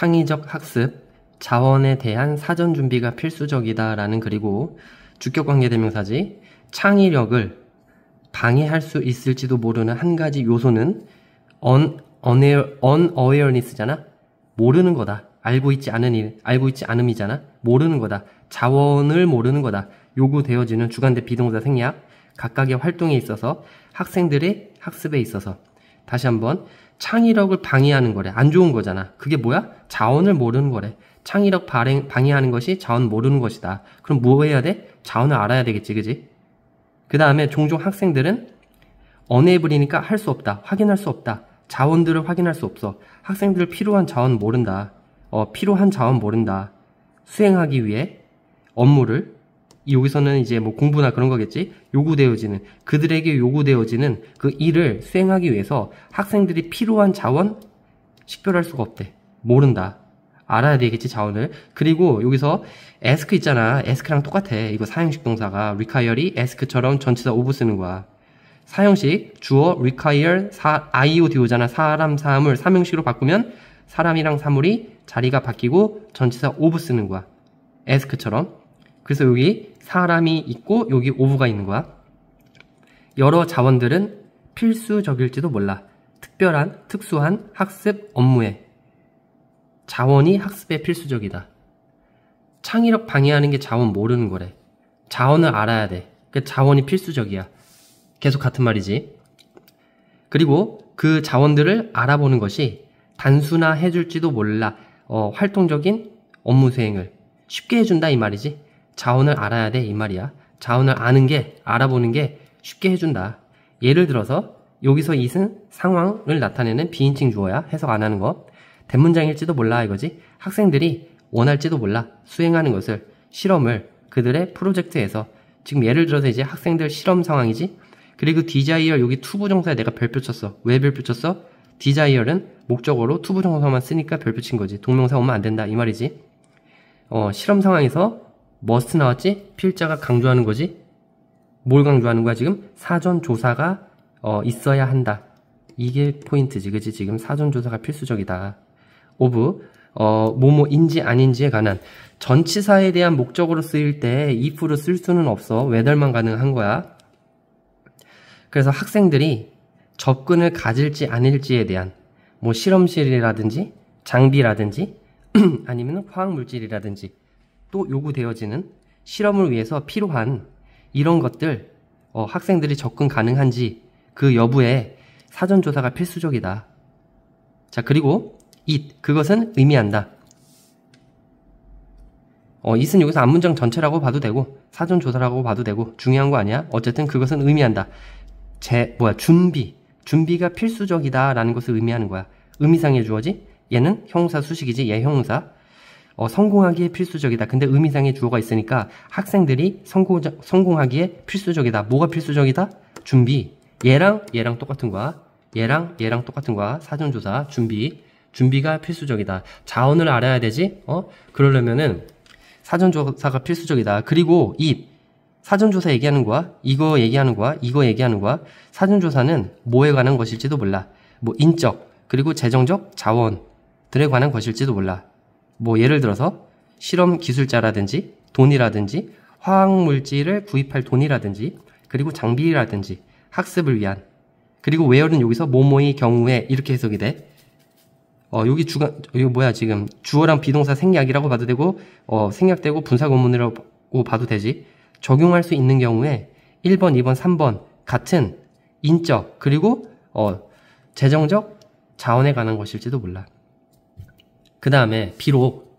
창의적 학습, 자원에 대한 사전 준비가 필수적이다라는 그리고 주격 관계대명사지 창의력을 방해할 수 있을지도 모르는 한 가지 요소는 un, unaware, unawareness잖아. 모르는 거다. 알고 있지 않은 일, 알고 있지 않음이잖아. 모르는 거다. 자원을 모르는 거다. 요구되어지는 주간대 비동사 생략, 각각의 활동에 있어서 학생들의 학습에 있어서 다시 한번 창의력을 방해하는 거래. 안 좋은 거잖아. 그게 뭐야? 자원을 모르는 거래. 창의력 발행, 방해하는 것이 자원 모르는 것이다. 그럼 뭐 해야 돼? 자원을 알아야 되겠지, 그지? 그 다음에 종종 학생들은 언에이블이니까 할 수 없다. 확인할 수 없다. 자원들을 확인할 수 없어. 학생들 필요한 자원 모른다. 어, 필요한 자원 모른다. 수행하기 위해 업무를 여기서는 이제 뭐 공부나 그런 거겠지 요구되어지는 그들에게 요구되어지는 그 일을 수행하기 위해서 학생들이 필요한 자원 식별할 수가 없대 모른다 알아야 되겠지 자원을 그리고 여기서 에스크 있잖아 에스크랑 똑같아 이거 사용식 동사가 require이 에스크처럼 전치사 오브 쓰는 거야 사형식 주어 require 사, IODO잖아 사람 사물 삼형식으로 바꾸면 사람이랑 사물이 자리가 바뀌고 전치사 오브 쓰는 거야 에스크처럼 그래서 여기 사람이 있고 여기 오브가 있는 거야. 여러 자원들은 필수적일지도 몰라. 특별한, 특수한 학습 업무에 자원이 학습에 필수적이다. 창의력 방해하는 게 자원 모르는 거래. 자원을 알아야 돼. 그 자원이 필수적이야. 계속 같은 말이지. 그리고 그 자원들을 알아보는 것이 단순화 해줄지도 몰라. 어, 활동적인 업무 수행을 쉽게 해준다 이 말이지. 자원을 알아야 돼 이 말이야. 자원을 아는 게 알아보는 게 쉽게 해준다. 예를 들어서 여기서 이승 상황을 나타내는 비인칭 주어야 해석 안 하는 거. 대문장일지도 몰라 이거지. 학생들이 원할지도 몰라 수행하는 것을 실험을 그들의 프로젝트에서 지금 예를 들어서 이제 학생들 실험 상황이지. 그리고 디자이어 여기 투부 정사에 내가 별표 쳤어. 왜 별표 쳤어? 디자이어는 목적으로 투부 정사만 쓰니까 별표 친 거지. 동명사 오면 안 된다 이 말이지. 어, 실험 상황에서 머스트 나왔지? 필자가 강조하는 거지? 뭘 강조하는 거야 지금? 사전 조사가 어, 있어야 한다. 이게 포인트지, 그치 지금 사전 조사가 필수적이다. 오브 어, 뭐뭐인지 아닌지에 관한 전치사에 대한 목적으로 쓰일 때 if로 쓸 수는 없어. 외달만 가능한 거야. 그래서 학생들이 접근을 가질지 아닐지에 대한 뭐 실험실이라든지 장비라든지 아니면 화학물질이라든지 또 요구되어지는 실험을 위해서 필요한 이런 것들 어, 학생들이 접근 가능한지 그 여부에 사전 조사가 필수적이다. 자 그리고 it 그것은 의미한다. 어, it은 여기서 안문장 전체라고 봐도 되고 사전 조사라고 봐도 되고 중요한 거 아니야? 어쨌든 그것은 의미한다. 제 뭐야 준비 준비가 필수적이다라는 것을 의미하는 거야. 의미상의 주어지 얘는 형사 수식이지 얘형사 어, 성공하기에 필수적이다. 근데 의미상의 주어가 있으니까 학생들이 성공, 성공하기에 필수적이다. 뭐가 필수적이다? 준비. 얘랑 얘랑 똑같은 거야. 얘랑 얘랑 똑같은 거야. 사전조사 준비. 준비가 필수적이다. 자원을 알아야 되지. 어? 그러려면은 사전조사가 필수적이다. 그리고 입. 사전조사 얘기하는 거야. 이거 얘기하는 거야. 이거 얘기하는 거야. 사전조사는 뭐에 관한 것일지도 몰라. 뭐 인적 그리고 재정적 자원들에 관한 것일지도 몰라. 뭐 예를 들어서 실험 기술자라든지 돈이라든지 화학 물질을 구입할 돈이라든지 그리고 장비라든지 학습을 위한 그리고 외어는 여기서 모모의 경우에 이렇게 해석이 돼. 어, 여기 주가 이거 뭐야, 지금. 주어랑 비동사 생략이라고 봐도 되고, 어, 생략되고 분사 고문이라고 봐도 되지. 적용할 수 있는 경우에 1번, 2번, 3번 같은 인적, 그리고, 어, 재정적 자원에 관한 것일지도 몰라. 그 다음에 비록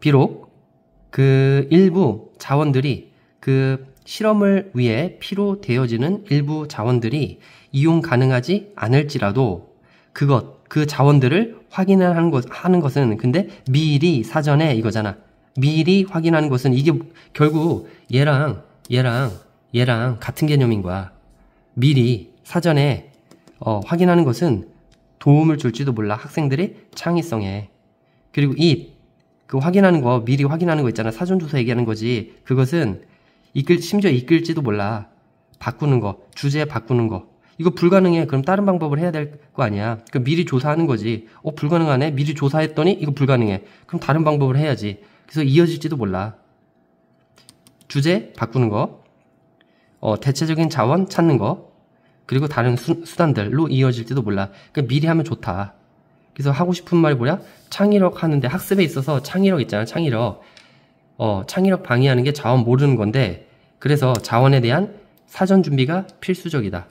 비록 그 일부 자원들이 그 실험을 위해 피로 되어지는 일부 자원들이 이용 가능하지 않을지라도 그것 그 자원들을 확인을 하는 것 하는 것은 근데 미리 사전에 이거잖아 미리 확인하는 것은 이게 결국 얘랑 얘랑 얘랑 같은 개념인 거야 미리 사전에 어, 확인하는 것은 도움을 줄지도 몰라 학생들의 창의성에. 그리고 i 그 확인하는 거 미리 확인하는 거 있잖아 사전 조사 얘기하는 거지. 그것은 이끌 심지어 이끌지도 몰라. 바꾸는 거 주제 바꾸는 거 이거 불가능해. 그럼 다른 방법을 해야 될 거 아니야. 그 미리 조사하는 거지. 어 불가능하네. 미리 조사했더니 이거 불가능해. 그럼 다른 방법을 해야지. 그래서 이어질지도 몰라. 주제 바꾸는 거, 어, 대체적인 자원 찾는 거, 그리고 다른 수, 단들로 이어질지도 몰라. 그러니까 미리 하면 좋다. 그래서 하고 싶은 말이 뭐냐? 창의력 하는데 학습에 있어서 창의력 있잖아. 창의력. 어, 창의력 방해하는 게 자원 모르는 건데 그래서 자원에 대한 사전 준비가 필수적이다.